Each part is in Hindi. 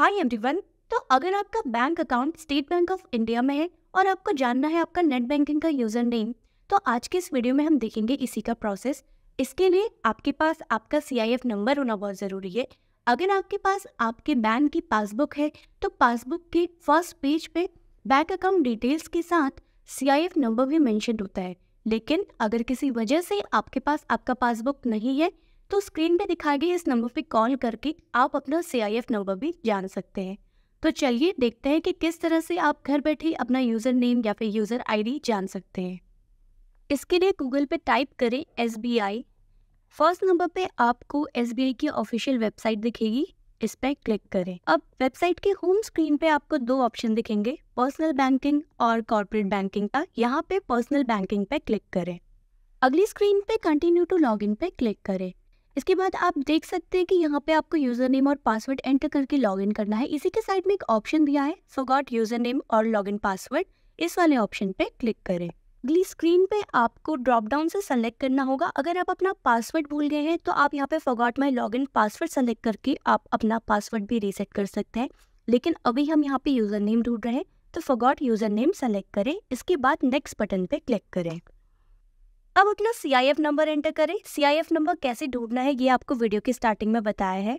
हाय एवरीवन तो अगर आपका bank account State Bank of India में है और आपको जानना है आपका नेट बैंकिंग का यूज़र नेम तो आज के इस वीडियो में हम देखेंगे इसी का प्रोसेस इसके लिए आपके पास आपका सी नंबर होना बहुत ज़रूरी है अगर आपके पास आपके बैंक की पासबुक है तो पासबुक के फर्स्ट पेज पे बैंक अकाउंट डिटेल्स के साथ सी नंबर भी मैंशन होता है लेकिन अगर किसी वजह से आपके पास आपका पासबुक नहीं है तो स्क्रीन पे दिखाए गए इस नंबर पे कॉल करके आप अपना सी नंबर भी जान सकते हैं तो चलिए देखते हैं कि किस तरह से आप घर बैठे अपना यूज़र नेम या फिर यूज़र आईडी जान सकते हैं इसके लिए गूगल पे टाइप करें S B I first number पे आपको एस बी आई की ऑफिशियल वेबसाइट दिखेगी इस पर क्लिक करें अब वेबसाइट के होम स्क्रीन पे आपको दो ऑप्शन दिखेंगे पर्सनल बैंकिंग और कॉर्पोरेट बैंकिंग का यहाँ पे पर्सनल बैंकिंग पे क्लिक करें अगली स्क्रीन पे कंटिन्यू टू इन पे क्लिक करें इसके बाद आप देख सकते हैं कि यहाँ पे आपको यूज़र नेम और पासवर्ड एंटर करके लॉगिन करना है इसी के साइड में एक ऑप्शन दिया है गॉट यूज़र नेम और लॉगिन पासवर्ड इस वाले ऑप्शन पे क्लिक करें अगली स्क्रीन पे आपको ड्रॉप डाउन से सेलेक्ट करना होगा अगर आप अपना पासवर्ड भूल गए हैं तो आप यहाँ पे forgot my login password select करके आप अपना पासवर्ड भी रीसेट कर सकते हैं लेकिन अभी हम यहाँ पे यूज़र नेम ढूंढ रहे हैं तो फॉरगॉट यूज़र नेम सेलेक्ट करें इसके बाद नेक्स्ट बटन पे क्लिक करें अब अपना C I F number enter करें सी आई एफ नंबर कैसे ढूंढना है ये आपको वीडियो की स्टार्टिंग में बताया है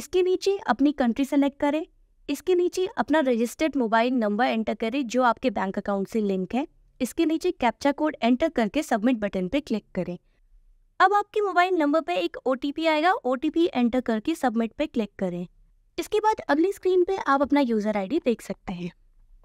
इसके नीचे अपनी कंट्री सेलेक्ट करें इसके नीचे अपना रजिस्टर्ड मोबाइल नंबर एंटर करें जो आपके बैंक अकाउंट से लिंक है इसके नीचे कैप्चा कोड एंटर करके सबमिट बटन पर क्लिक करें अब आपके मोबाइल नंबर पर एक ओ आएगा ओ एंटर करके सबमिट पर क्लिक करें इसके बाद अगली स्क्रीन पर आप अपना यूज़र डी देख सकते हैं